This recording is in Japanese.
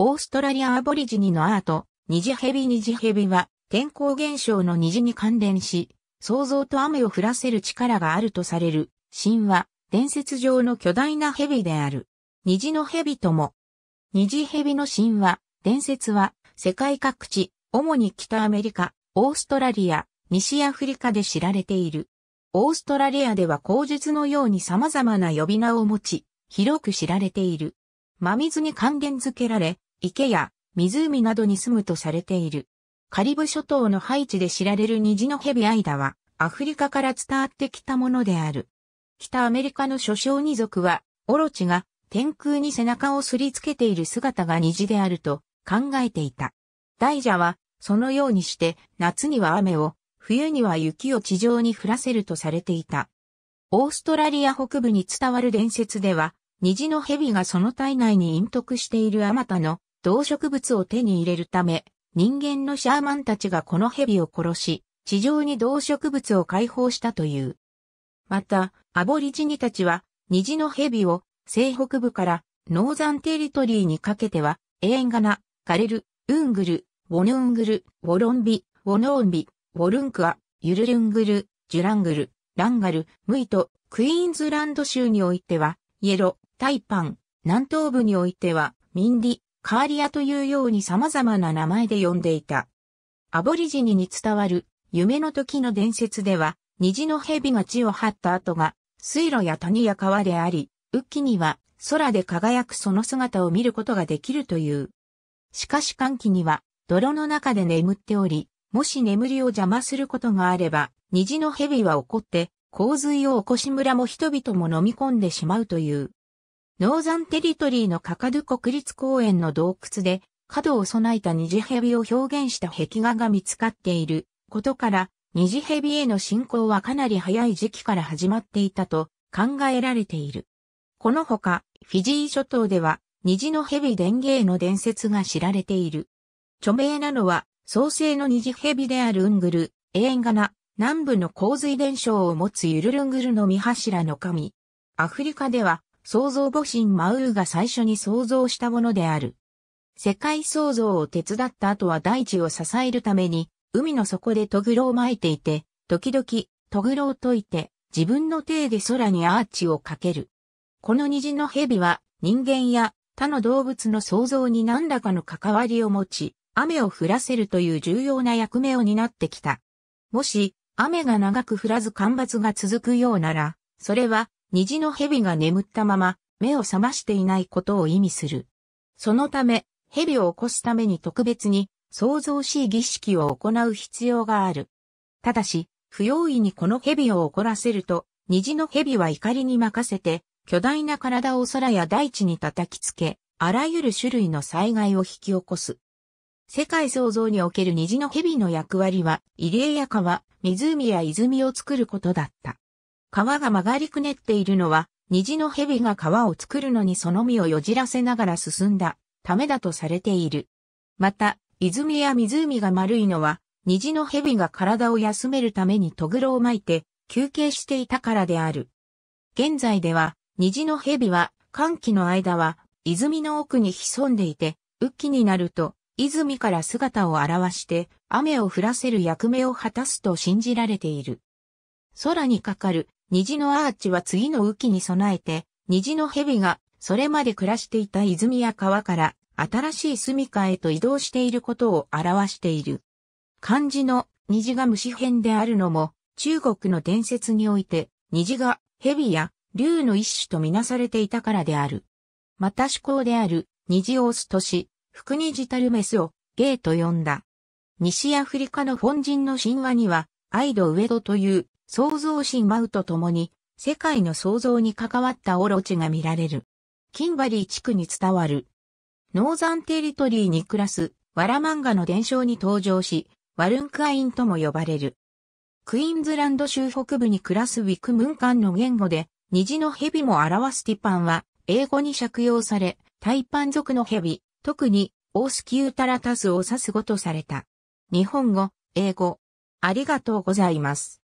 オーストラリアアボリジニのアート、虹蛇虹蛇は天候現象の虹に関連し、想像と雨を降らせる力があるとされる神話、伝説上の巨大な蛇である。虹の蛇とも。虹蛇の神話、伝説は世界各地、主に北アメリカ、オーストラリア、西アフリカで知られている。オーストラリアでは口述のように様々な呼び名を持ち、広く知られている。真水に還元づけられ、池や湖などに住むとされている。カリブ諸島のハイチで知られる虹のヘビアイダはアフリカから伝わってきたものである。北アメリカの諸小二族はオロチが天空に背中をすりつけている姿が虹であると考えていた。大蛇はそのようにして夏には雨を、冬には雪を地上に降らせるとされていた。オーストラリア北部に伝わる伝説では、虹の蛇がその体内に隠匿しているあまたの動植物を手に入れるため、人間のシャーマンたちがこの蛇を殺し、地上に動植物を解放したという。また、アボリジニたちは、虹の蛇を西北部からノーザンテリトリーにかけては、エーンガナ、ガレル、ウングル、ウォヌングル、ウォロンビ、ウォノンビ、ウォルンクア、ユルルングル、ジュラングル、ランガル、ムイト、クイーンズランド州においては、イエロ、タイパン、南東部においては、ミンディ、カーリアというように様々な名前で呼んでいた。アボリジニに伝わる夢の時の伝説では、虹の蛇が地を張った跡が、水路や谷や川であり、雨季には空で輝くその姿を見ることができるという。しかし寒気には泥の中で眠っており、もし眠りを邪魔することがあれば、虹の蛇は怒って、洪水を起こし村も人々も飲み込んでしまうという。ノーザンテリトリーのカカドゥ国立公園の洞窟で、角を備えた虹蛇を表現した壁画が見つかっていることから、虹蛇への信仰はかなり早い時期から始まっていたと考えられている。このほか、フィジー諸島では、虹の蛇伝芸の伝説が知られている。著名なのは、創世の虹蛇であるウングル、エエンガナ、南部の洪水伝承を持つユルルングルの見柱の神。アフリカでは、創造母神マウーが最初に創造したものである。世界創造を手伝った後は大地を支えるために、海の底でトグロを巻いていて、時々、トグロを解いて、自分の手で空にアーチをかける。この虹の蛇は、人間や他の動物の創造に何らかの関わりを持ち、雨を降らせるという重要な役目を担ってきた。もし、雨が長く降らず干ばつが続くようなら、それは虹の蛇が眠ったまま、目を覚ましていないことを意味する。そのため、蛇を起こすために特別に、創造しい儀式を行う必要がある。ただし、不用意にこの蛇を怒らせると、虹の蛇は怒りに任せて、巨大な体を空や大地に叩きつけ、あらゆる種類の災害を引き起こす。世界創造における虹の蛇の役割は、入江や川、湖や泉を作ることだった。川が曲がりくねっているのは、虹の蛇が川を作るのにその実をよじらせながら進んだためだとされている。また、泉や湖が丸いのは、虹の蛇が体を休めるためにトグロを巻いて休憩していたからである。現在では、虹の蛇は、寒気の間は、泉の奥に潜んでいて、雨季になると、泉から姿を現して、雨を降らせる役目を果たすと信じられている。空にかかる虹のアーチは次の雨季に備えて、虹の蛇がそれまで暮らしていた泉や川から新しい住処へと移動していることを表している。漢字の虹が虫編であるのも、中国の伝説において、虹が蛇や竜の一種とみなされていたからである。また思考である虹を押すとし、福虹たるメスをゲイと呼んだ。西アフリカの本人の神話には、アイドウエドという創造神マウと共に、世界の創造に関わったオロチが見られる。キンバリー地区に伝わる。ノーザンテリトリーに暮らす、ワラマンガの伝承に登場し、ワルンクアインとも呼ばれる。クイーンズランド州北部に暮らすウィクムンカンの言語で、虹の蛇も表すティパンは、英語に借用され、タイパン族の蛇、特に、オースキュータラタスを指す語とされた。日本語、英語。ありがとうございます。